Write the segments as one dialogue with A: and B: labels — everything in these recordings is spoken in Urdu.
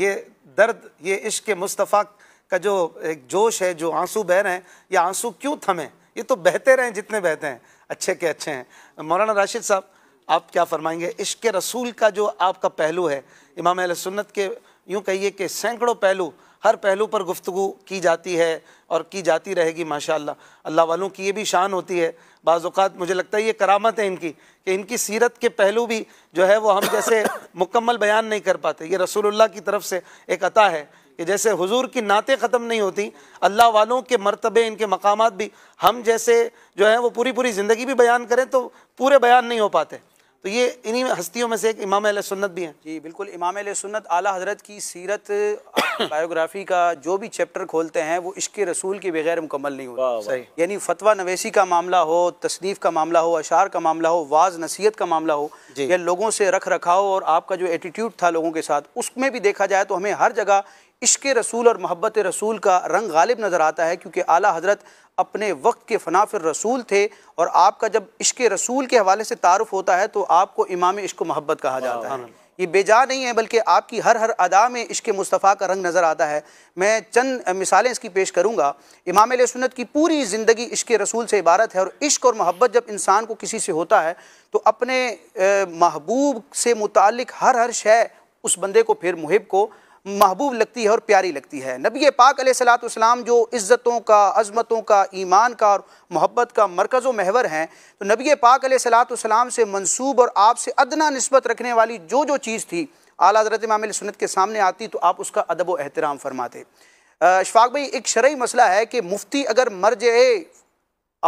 A: یہ درد یہ عشق مصطفیٰ کا جو ایک جوش ہے جو آنسو بہہ رہے ہیں یہ آنسو کیوں تھمیں یہ تو بہتے رہیں جتنے بہتے ہیں اچھے کے اچھے ہیں مولانا راشد صاحب آپ کیا فرمائیں گے عشق رسول کا جو آپ کا پہلو ہے امام علیہ سنت کے یوں کہیے کہ سینکڑوں پہلو ہر پہلو پر گفتگو کی جاتی ہے اور کی جاتی رہے گی ماشاءاللہ اللہ والوں کی یہ بھی شان ہوتی ہے بعض اوقات مجھے لگتا ہے یہ کرامت ہے ان کی کہ ان کی سیرت کے پہلو بھی جو ہے وہ ہم جیسے مکمل بیان نہیں کر پاتے یہ رسول اللہ کی طرف سے ایک عطا ہے کہ جیسے حضور کی نعتیں ختم نہیں ہوتی اللہ والوں کے مرتبے ان کے مقامات بھی ہم جیسے جو ہیں وہ پوری پوری زندگی بھی بیان کریں تو پورے بیان نہیں ہو پاتے تو یہ انہی ہستیوں میں سے ایک امام علیہ سنت بھی ہیں جی بالکل امام علیہ سنت اعلیٰ حضرت کی سیرت بایوگرافی کا جو بھی چیپٹر کھولتے ہیں وہ عشق رسول کے بغیر مکمل نہیں ہوتا یعنی فتویٰ نویسی کا معاملہ ہو تصنیف کا معاملہ ہو اشعار کا معاملہ ہو واز نصیحت کا معاملہ ہو جی۔ یا لوگوں سے رکھ رکھاؤ اور آپ کا جو ایٹیٹیوڈ تھا لوگوں کے ساتھ اس میں بھی دیکھا جائے تو ہمیں ہر جگہ عشق رسول اور محبت رسول کا رنگ غالب نظر آتا ہے کیونکہ اعلیٰ حضرت اپنے وقت کے فنافر رسول تھے اور آپ کا جب عشق رسول کے حوالے سے تعارف ہوتا ہے تو آپ کو امام عشق و محبت کہا جاتا ہے یہ بے جا نہیں ہے بلکہ آپ کی ہر ہر ادا میں عشق مصطفیٰ کا رنگ نظر آتا ہے میں چند مثالیں اس کی پیش کروں گا امام علیہ سنت کی پوری زندگی عشق رسول سے عبارت ہے اور عشق اور محبت جب انسان کو کسی سے ہوتا ہے تو اپنے محبوب سے متعلق ہر ہر شے اس بندے کو پھر محب کو محبوب لگتی ہے اور پیاری لگتی ہے نبی پاک علیہ السلام جو عزتوں کا عظمتوں کا ایمان کا اور محبت کا مرکز و محور ہیں تو نبی پاک علیہ السلام سے منصوب اور آپ سے ادنا نسبت رکھنے والی جو جو چیز تھی اعلیٰ حضرت علیہ سنت کے سامنے آتی تو آپ اس کا ادب و احترام فرماتے اشفاق بھائی ایک شرعی مسئلہ ہے کہ مفتی اگر مرجع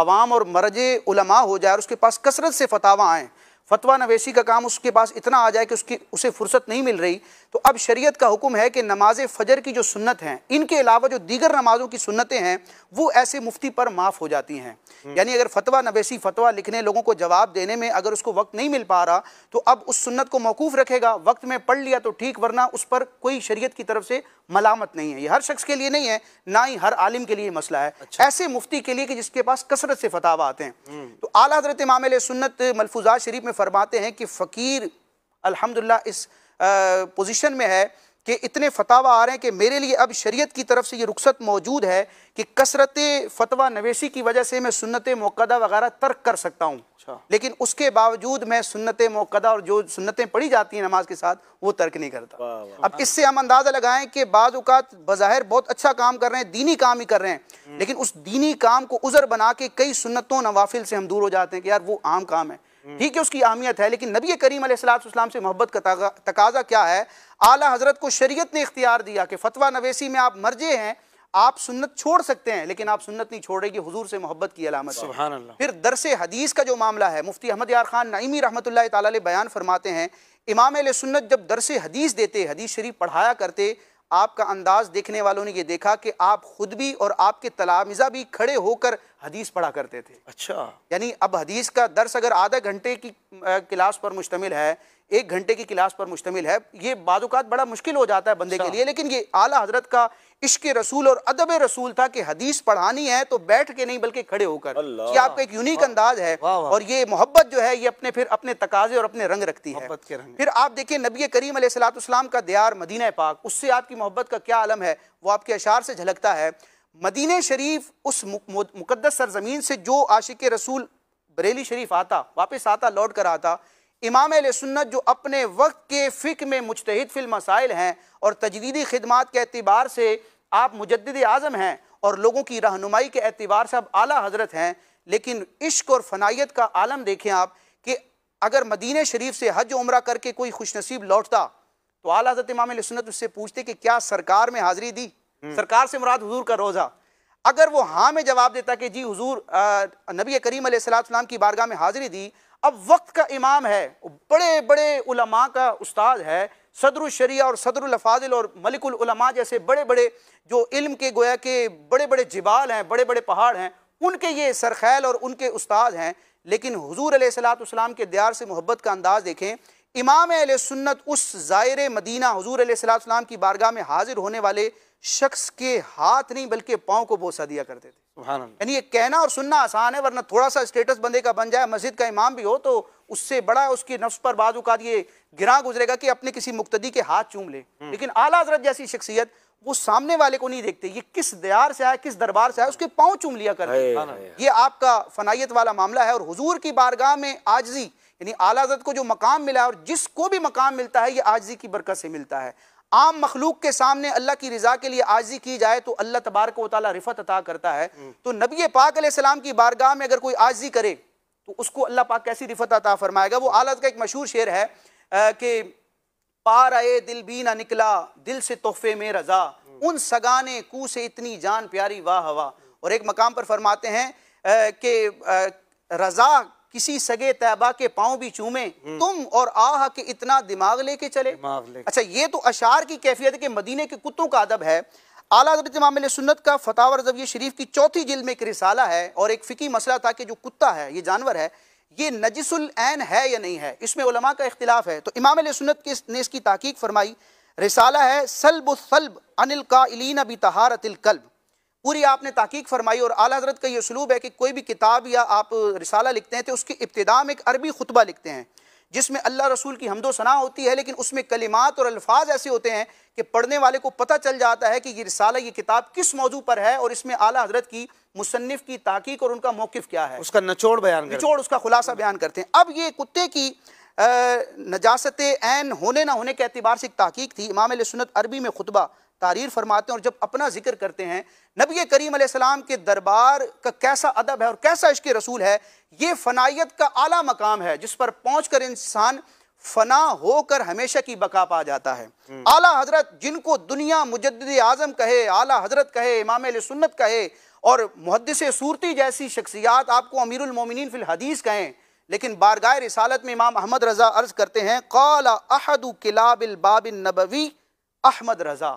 A: عوام اور مرجع علماء ہو جائے اور اس کے پاس کثرت سے فتاوہ آئیں فتویٰ نویسی کا کام اس کے پاس اتنا آ جائے کہ اس کی اسے فرصت نہیں مل رہی تو اب شریعت کا حکم ہے کہ نماز فجر کی جو سنت ہیں ان کے علاوہ جو دیگر نمازوں کی سنتیں ہیں وہ ایسے مفتی پر معاف ہو جاتی ہیں یعنی اگر فتویٰ نویسی فتویٰ لکھنے لوگوں کو جواب دینے میں اگر اس کو وقت نہیں مل پا رہا تو اب اس سنت کو موقوف رکھے گا وقت میں پڑھ لیا تو ٹھیک ورنہ اس پر کوئی شریعت کی طرف سے ملامت نہیں ہے یہ ہر شخص کے لیے نہیں ہے نہ ہی ہر عالم کے لیے مسئلہ ہے اچھا۔ ایسے مفتی کے لیے کہ جس کے پاس کثرت سے فتح آتے ہیں تو اعلیٰ حضرت امام علیہ سنت ملفوظات شریف میں فرماتے ہیں کہ فقیر الحمدللہ اس پوزیشن میں ہے کہ اتنے فتوا آ رہے ہیں کہ میرے لیے اب شریعت کی طرف سے یہ رخصت موجود ہے کہ کثرت فتوہ نویشی کی وجہ سے میں سنت موقع وغیرہ ترک کر سکتا ہوں اچھا۔ لیکن اس کے باوجود میں سنت موقع اور جو سنتیں پڑھی جاتی ہیں نماز کے ساتھ وہ ترک نہیں کرتا اب اس سے ہم اندازہ لگائیں کہ بعض اوقات بظاہر بہت اچھا کام کر رہے ہیں دینی کام ہی کر رہے ہیں لیکن اس دینی کام کو عذر بنا کے کئی سنتوں نوافل سے ہم دور ہو جاتے ہیں کہ یار وہ عام کام ہے ٹھیک ہے ہے اس کی لیکن نبی کریم علیہ السلام سے محبت کا کیا ہے حضرت کو شریعت نے اختیار دیا کہ نویسی میں آپ مرجے ہیں آپ سنت چھوڑ سکتے ہیں لیکن آپ سنت نہیں چھوڑے گی حضور سے محبت کی علامت سبحان اللہ پھر درس حدیث کا جو معاملہ ہے مفتی احمد یار خان نعیمی رحمت اللہ تعالیٰ بیان فرماتے ہیں امام علیہ سنت جب درس حدیث دیتے حدیث شریف پڑھایا کرتے آپ کا انداز دیکھنے والوں نے یہ دیکھا کہ آپ خود بھی اور آپ کے تلامزہ بھی کھڑے ہو کر حدیث پڑھا کرتے تھے اچھا یعنی اب حدیث کا درس اگر آدھا گھنٹے کی کلاس پر مشتمل ہے ایک گھنٹے کی کلاس پر مشتمل ہے یہ بعض اوقات بڑا مشکل ہو جاتا ہے بندے کے اچھا۔ لیے لیکن یہ اعلیٰ حضرت کا عشق رسول اور عدب رسول تھا کہ حدیث پڑھانی ہے تو بیٹھ کے نہیں بلکہ کھڑے ہو کر یہ آپ کا ایک یونیک انداز ہے اور یہ محبت جو ہے یہ اپنے پھر اپنے تقاضے اور اپنے رنگ رکھتی ہے پھر آپ دیکھیں نبی کریم علیہ السلام کا دیار مدینہ پاک اس سے آپ کی محبت کا کیا عالم ہے وہ آپ کے اشار سے جھلکتا ہے مدینہ شریف اس مقدس سرزمین سے جو عاشق رسول بریلی شریف آتا واپس آتا لوٹ کر آتا امام علیہ سنت جو اپنے وقت کے فقہ میں مجتہد فی المسائل ہیں اور تجدیدی خدمات کے اعتبار سے آپ مجدد اعظم ہیں اور لوگوں کی رہنمائی کے اعتبار سے اب اعلیٰ حضرت ہیں لیکن عشق اور فنائیت کا عالم دیکھیں آپ کہ اگر مدینہ شریف سے حج عمرہ کر کے کوئی خوش نصیب لوٹتا تو اعلیٰ حضرت امام علیہ سنت اس سے پوچھتے کہ کیا سرکار میں حاضری دی سرکار سے مراد حضور کا روزہ اگر وہ ہاں میں جواب دیتا کہ جی حضور نبی کریم علیہ السلام کی بارگاہ میں حاضری دی اب وقت کا امام ہے بڑے بڑے علماء کا استاد ہے صدر الشریعہ اور صدر الفاظل اور ملک العلماء جیسے بڑے بڑے جو علم کے گویا کے بڑے بڑے جبال ہیں بڑے بڑے پہاڑ ہیں ان کے یہ سرخیل اور ان کے استاد ہیں لیکن حضور علیہ السلام کے دیار سے محبت کا انداز دیکھیں امام علیہ سنت اس زائر مدینہ حضور علیہ السلام کی بارگاہ میں حاضر ہونے والے شخص کے ہاتھ نہیں بلکہ پاؤں کو بوسا دیا کرتے تھے یعنی یہ کہنا اور سننا آسان ہے ورنہ تھوڑا سا بندے کا بن جائے مسجد کا امام بھی ہو تو اس سے بڑا اس کی نفس پر بعض اوقات یہ گزرے گا کہ اپنے کسی مقتدی کے ہاتھ چوم لے لیکن آلہ جیسی شخصیت وہ سامنے والے کو نہیں دیکھتے یہ کس دیار سے آئے کس دربار سے آئے اس کے پاؤں چوم لیا کر یہ آپ کا فنائیت والا معاملہ ہے اور حضور کی بارگاہ میں آجزی یعنی آلہ کو جو مقام ملا ہے اور جس کو بھی مقام ملتا ہے یہ آجزی کی برکت سے ملتا ہے عام مخلوق کے سامنے اللہ کی رضا کے لیے عاجزی کی جائے تو اللہ تبارک و تعالی رفت عطا کرتا ہے تو نبی پاک علیہ السلام کی بارگاہ میں اگر کوئی عاجزی کرے تو اس کو اللہ پاک کیسی رفت عطا فرمائے گا وہ آلت کا ایک مشہور شعر ہے کہ پار آئے دل بھی نہ نکلا دل سے تحفے میں رضا ان سگانے کو سے اتنی جان پیاری واہ ہوا اور ایک مقام پر فرماتے ہیں کہ رضا کسی سگے تیبہ کے پاؤں بھی چومیں تم اور آہ کے اتنا دماغ لے کے چلے اچھا یہ تو اشار کی کیفیت ہے کہ مدینہ کے کتوں کا ادب ہے اعلیٰ امام علیہ سنت کا فتح رضویہ شریف کی چوتھی جلد میں ایک رسالہ ہے اور ایک فقی مسئلہ تھا کہ جو کتا ہے یہ جانور ہے یہ نجس العین ہے یا نہیں ہے اس میں علماء کا اختلاف ہے تو امام علیہ سنت نے اس کی تحقیق فرمائی رسالہ ہے سلب الثلب عن القائلین بطہارت القلب پوری آپ نے تحقیق فرمائی اور اعلیٰ حضرت کا یہ سلوب ہے کہ کوئی بھی کتاب یا آپ رسالہ لکھتے ہیں تو اس کی ابتدا ایک عربی خطبہ لکھتے ہیں جس میں اللہ رسول کی حمد و سنا ہوتی ہے لیکن اس میں کلمات اور الفاظ ایسے ہوتے ہیں کہ پڑھنے والے کو پتہ چل جاتا ہے کہ یہ رسالہ یہ کتاب کس موضوع پر ہے اور اس میں اعلیٰ حضرت کی مصنف کی تحقیق اور ان کا موقف کیا ہے اس کا نچوڑ بیان نچوڑ اس کا خلاصہ بیان کرتے ہیں اب یہ کتے کی نجاست عین ہونے نہ ہونے کے اعتبار سے ایک تحقیق تھی امام علیہ سنت عربی میں خطبہ تعریر فرماتے ہیں اور جب اپنا ذکر کرتے ہیں نبی کریم علیہ السلام کے دربار کا کیسا ادب ہے اور کیسا عشق رسول ہے یہ فنائیت کا اعلیٰ مقام ہے جس پر پہنچ کر انسان فنا ہو کر ہمیشہ کی بقا پا جاتا ہے اعلیٰ حضرت جن کو دنیا مجدد اعظم کہے اعلیٰ حضرت کہے امام علیہ سنت کہے اور محدث صورتی جیسی شخصیات آپ کو امیر المومنین فی الحدیث کہیں لیکن بارگاہ رسالت میں امام احمد رضا عرض کرتے ہیں قَالَ أَحَدُ كِلَابِ الْبَابِ النَّبَوِي احمد رضا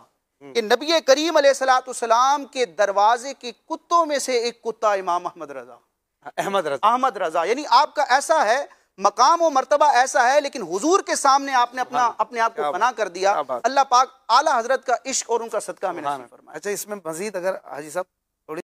A: کہ نبی کریم علیہ السلام کے دروازے کے کتوں میں سے ایک کتا امام احمد رضا احمد رضا احمد رضا یعنی آپ کا ایسا ہے مقام و مرتبہ ایسا ہے لیکن حضور کے سامنے آپ نے اپنا اپنے آپ کو منع کر دیا اللہ پاک اعلیٰ حضرت کا عشق اور ان کا صدقہ میں نے فرمایا اچھا اس میں مزید اگر حاجی صاحب